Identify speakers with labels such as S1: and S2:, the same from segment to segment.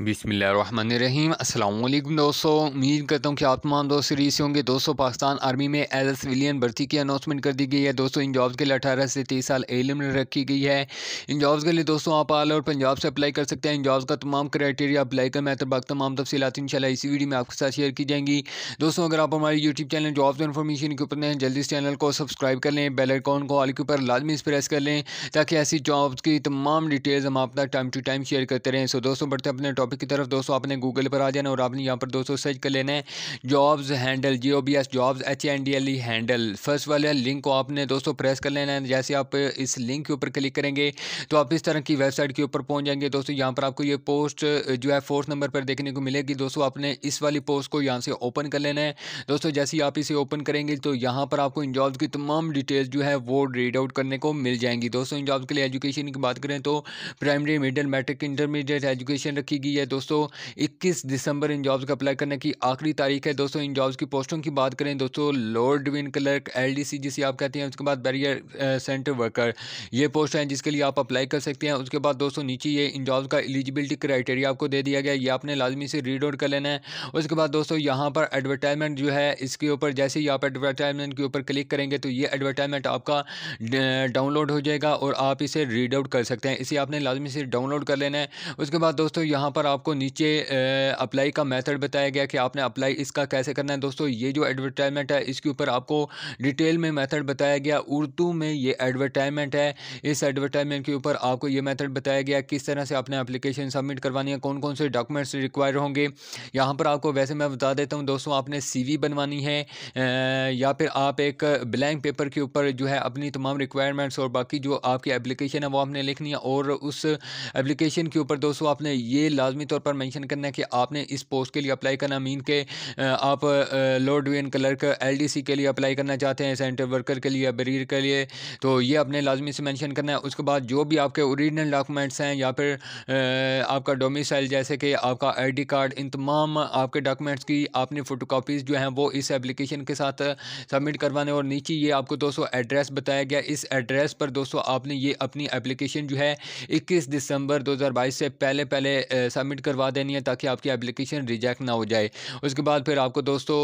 S1: बिसमीम अल्लाम दोस्तों उम्मीद करता हूँ कि आप तमाम दोस्त सीरीज होंगे दोस्तों पाकिस्तान आर्मी में एज ए सिविलियन भर्ती की अनाउंसमेंट कर दी गई है दोस्तों इन जॉब्स के लिए अठारह से तेईस साल एलिम रखी गई है इन जॉब्स के लिए दोस्तों आप आल और पंजाब से अप्लाई कर सकते हैं इन जॉब्स का तमाम क्राइटेरिया अप्लाई का मेथडबाग तमाम तफसीत इन इसी वीडियो में आपके साथ शेयर की जाएंगी दोस्तों अगर आप हमारे यूट्यूब चैनल जॉब्स इन्फॉर्मेशन के ऊपर हैं जल्दी इस चैनल को सब्सक्राइब कर लें बेल आइकॉन को ऑल के ऊपर लाजमी प्रेस कर लें ताकि ऐसी जॉब्स की तमाम डिटेल्स हम आप तक टाइम टू टाइम शेयर करते रहें सो दोस्तों बढ़ते अपने टॉपिक की तरफ दोस्तों आपने गूगल पर आ जाना और आपने यहाँ पर दोस्तों सर्च कर लेना है jobs handle G O B S jobs H N D L E handle first वाले लिंक को आपने दोस्तों प्रेस कर लेना है जैसे आप इस लिंक के ऊपर क्लिक करेंगे तो आप इस तरह की वेबसाइट के ऊपर पहुँच जाएंगे दोस्तों यहाँ पर आपको ये पोस्ट जो है फोर्थ नंबर पर देखने को मिलेगी दोस्तों आपने इस वाली पोस्ट को यहाँ से ओपन कर लेना है दोस्तों जैसे ही आप इसे ओपन करेंगे तो यहाँ पर आपको इन जॉब्स की तमाम डिटेल्स जो है वो रीड आउट करने को मिल जाएंगी दोस्तों इन जॉब्स के लिए एजुकेशन की बात करें तो primary middle matric intermediate education रखी गई हुई है दोस्तों 21 दिसंबर इन जॉब्स का अप्लाई करने की आखिरी तारीख है दोस्तों इन जॉब्स की पोस्टों की बात करें दोस्तों लोअर डिवीजन क्लर्क एल जिसे आप कहते हैं उसके बाद बैरियर सेंटर वर्कर ये पोस्ट हैं जिसके लिए आप अप्लाई कर सकते हैं उसके बाद दोस्तों नीचे ये इन जॉब्स का एलिजिबिलिटी क्राइटेरिया आपको दे दिया गया ये आपने लाजमी से रीड आउट कर लेना है उसके बाद दोस्तों यहाँ पर एडवर्टाइजमेंट जो है इसके ऊपर जैसे ही आप एडवर्टाइजमेंट के ऊपर क्लिक करेंगे तो ये एडवर्टाइजमेंट आपका डाउनलोड हो जाएगा और आप इसे रीड आउट कर सकते हैं इसे आपने लाजमी से डाउनलोड कर लेना है उसके बाद दोस्तों यहाँ पर और आपको नीचे अप्लाई का मेथड बताया गया कि आपने अप्लाई इसका कैसे करना है दोस्तों ये जो एडवर्टाइजमेंट है इसके ऊपर आपको डिटेल में मेथड बताया गया उर्दू में ये एडवर्टाइजमेंट है इस एडवर्टाइजमेंट के ऊपर आपको ये मेथड बताया गया किस तरह से आपने अप्लीकेशन सबमिट करवानी है कौन कौन से डॉक्यूमेंट्स रिक्वायर होंगे यहाँ पर आपको वैसे मैं बता देता हूँ दोस्तों आपने सी बनवानी है या फिर आप एक ब्लैंक पेपर के ऊपर जो है अपनी तमाम रिक्वायरमेंट्स और बाकी जो आपकी एप्लीकेशन है वो आपने लिखनी है और उस एप्लीकेशन के ऊपर दोस्तों आपने ये लाज लाजमी तौर पर मैंशन करना है कि आपने इस पोस्ट के लिए अप्लाई करना मीन के आप लो एल क्लर्क सी के लिए अप्लाई करना चाहते हैं सेंटर वर्कर के लिए बरीर के लिए तो ये अपने लाजमी से मैंशन करना है उसके बाद जो भी आपके औरिजिनल डॉक्यूमेंट्स हैं या फिर आपका डोमिसाइल जैसे कि आपका आई डी कार्ड इन तमाम आपके डॉक्यूमेंट्स की आपने फोटो कापीज जो हैं वो इस एप्लीकेशन के साथ सबमिट करवाने और नीचे ये आपको दोस्तों एड्रेस बताया गया इस एड्रेस पर दोस्तों आपने ये अपनी एप्लीकेशन जो है इक्कीस दिसंबर दो हज़ार बाईस से पहले पहले सबमिट करवा देनी है ताकि आपकी एप्लीकेशन रिजेक्ट ना हो जाए उसके बाद फिर आपको दोस्तों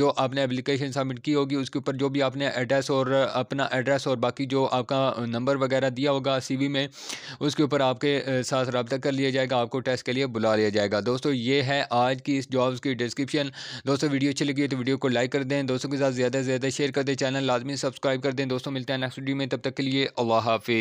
S1: जो आपने एप्लीकेशन सबमिट की होगी उसके ऊपर जो भी आपने एड्रेस और अपना एड्रेस और बाकी जो आपका नंबर वगैरह दिया होगा सी में उसके ऊपर आपके साथ रबता कर लिया जाएगा आपको टेस्ट के लिए बुला लिया जाएगा दोस्तों ये है आज की इस जॉब्स की डिस्क्रिप्शन दोस्तों वीडियो अच्छी लगी है तो वीडियो को लाइक कर दें दोस्तों के साथ ज़्यादा से ज़्यादा शेयर कर दें चैनल लाजमी सब्सक्राइब कर दें दोस्तों मिलते हैं नेक्स्ट वीडियो में तब तक के लिए अल्लाह हाफि